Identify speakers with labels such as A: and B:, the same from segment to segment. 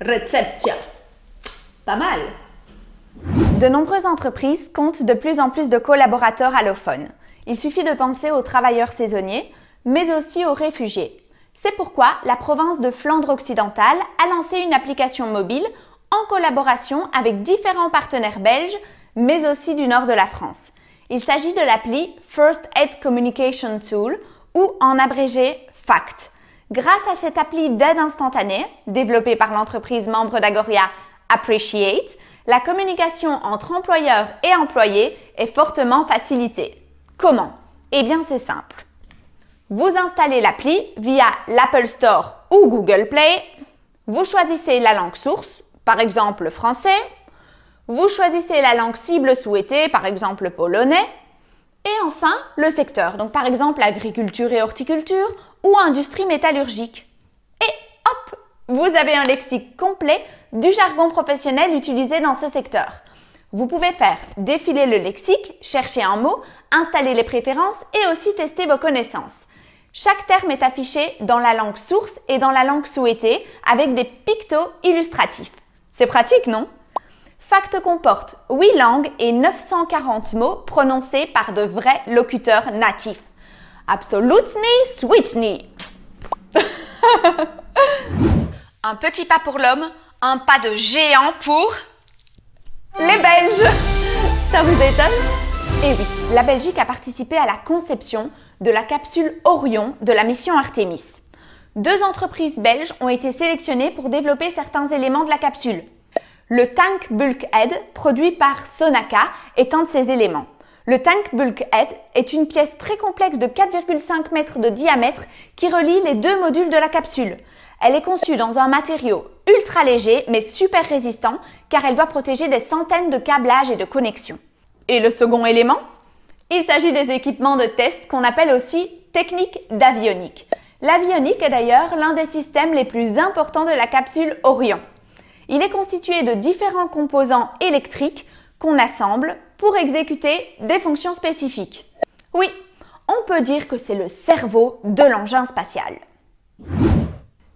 A: Receptia. Pas mal. De nombreuses entreprises comptent de plus en plus de collaborateurs allophones. Il suffit de penser aux travailleurs saisonniers, mais aussi aux réfugiés. C'est pourquoi la province de Flandre occidentale a lancé une application mobile en collaboration avec différents partenaires belges, mais aussi du nord de la France. Il s'agit de l'appli First Aid Communication Tool, ou en abrégé FACT. Grâce à cette appli d'aide instantanée, développée par l'entreprise membre d'Agoria Appreciate, la communication entre employeurs et employés est fortement facilitée. Comment Eh bien, c'est simple. Vous installez l'appli via l'Apple Store ou Google Play. Vous choisissez la langue source, par exemple le français. Vous choisissez la langue cible souhaitée, par exemple le polonais. Et enfin, le secteur, donc par exemple agriculture et horticulture ou industrie métallurgique. Et hop, vous avez un lexique complet du jargon professionnel utilisé dans ce secteur. Vous pouvez faire défiler le lexique, chercher un mot, installer les préférences et aussi tester vos connaissances. Chaque terme est affiché dans la langue source et dans la langue souhaitée avec des pictos illustratifs. C'est pratique, non Fact comporte 8 langues et 940 mots prononcés par de vrais locuteurs natifs. Absolutely Switchney. un petit pas pour l'homme, un pas de géant pour les Belges. Ça vous étonne Eh oui, la Belgique a participé à la conception de la capsule Orion de la mission Artemis. Deux entreprises belges ont été sélectionnées pour développer certains éléments de la capsule. Le tank Bulkhead, produit par Sonaka, est un de ces éléments. Le tank bulkhead est une pièce très complexe de 4,5 mètres de diamètre qui relie les deux modules de la capsule. Elle est conçue dans un matériau ultra léger mais super résistant car elle doit protéger des centaines de câblages et de connexions. Et le second élément Il s'agit des équipements de test qu'on appelle aussi techniques d'avionique. L'avionique est d'ailleurs l'un des systèmes les plus importants de la capsule Orion. Il est constitué de différents composants électriques qu'on assemble pour exécuter des fonctions spécifiques. Oui, on peut dire que c'est le cerveau de l'engin spatial.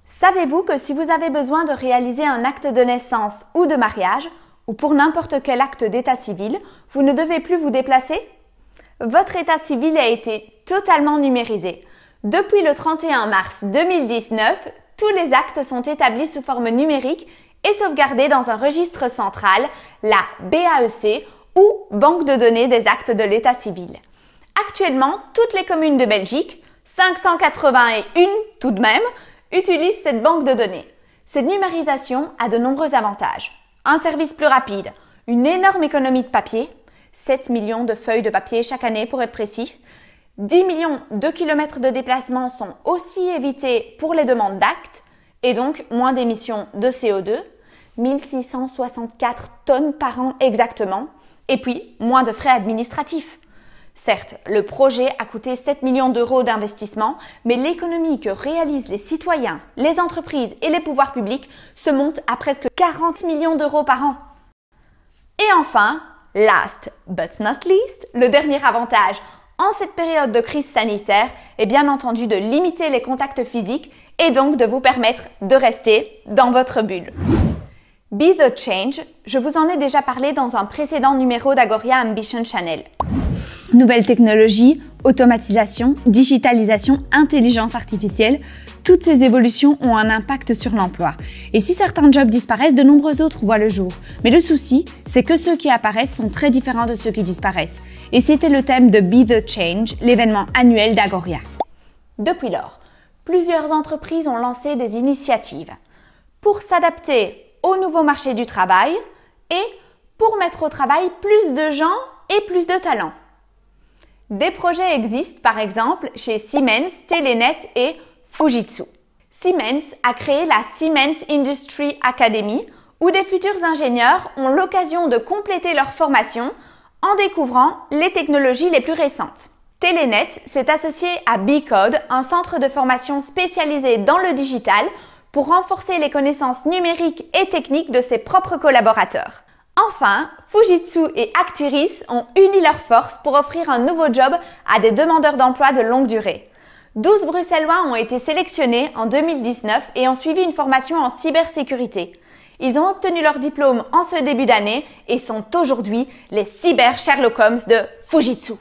A: Savez-vous que si vous avez besoin de réaliser un acte de naissance ou de mariage, ou pour n'importe quel acte d'état civil, vous ne devez plus vous déplacer Votre état civil a été totalement numérisé. Depuis le 31 mars 2019, tous les actes sont établis sous forme numérique et sauvegarder dans un registre central, la BAEC ou Banque de données des actes de l'état civil. Actuellement, toutes les communes de Belgique, 581 tout de même, utilisent cette banque de données. Cette numérisation a de nombreux avantages. Un service plus rapide, une énorme économie de papier, 7 millions de feuilles de papier chaque année pour être précis. 10 millions de kilomètres de déplacement sont aussi évités pour les demandes d'actes et donc moins d'émissions de CO2, 1664 tonnes par an exactement, et puis moins de frais administratifs. Certes, le projet a coûté 7 millions d'euros d'investissement, mais l'économie que réalisent les citoyens, les entreprises et les pouvoirs publics se monte à presque 40 millions d'euros par an. Et enfin, last but not least, le dernier avantage en cette période de crise sanitaire et bien entendu de limiter les contacts physiques et donc de vous permettre de rester dans votre bulle. Be the Change, je vous en ai déjà parlé dans un précédent numéro d'Agoria Ambition Channel. Nouvelle technologie Automatisation, digitalisation, intelligence artificielle, toutes ces évolutions ont un impact sur l'emploi. Et si certains jobs disparaissent, de nombreux autres voient le jour. Mais le souci, c'est que ceux qui apparaissent sont très différents de ceux qui disparaissent. Et c'était le thème de Be the Change, l'événement annuel d'Agoria. Depuis lors, plusieurs entreprises ont lancé des initiatives pour s'adapter au nouveau marché du travail et pour mettre au travail plus de gens et plus de talents. Des projets existent par exemple chez Siemens, Telenet et Fujitsu. Siemens a créé la Siemens Industry Academy où des futurs ingénieurs ont l'occasion de compléter leur formation en découvrant les technologies les plus récentes. Telenet s'est associé à B-Code, un centre de formation spécialisé dans le digital, pour renforcer les connaissances numériques et techniques de ses propres collaborateurs. Enfin, Fujitsu et Acturis ont uni leurs forces pour offrir un nouveau job à des demandeurs d'emploi de longue durée. 12 Bruxellois ont été sélectionnés en 2019 et ont suivi une formation en cybersécurité. Ils ont obtenu leur diplôme en ce début d'année et sont aujourd'hui les cyber Sherlock Holmes de Fujitsu.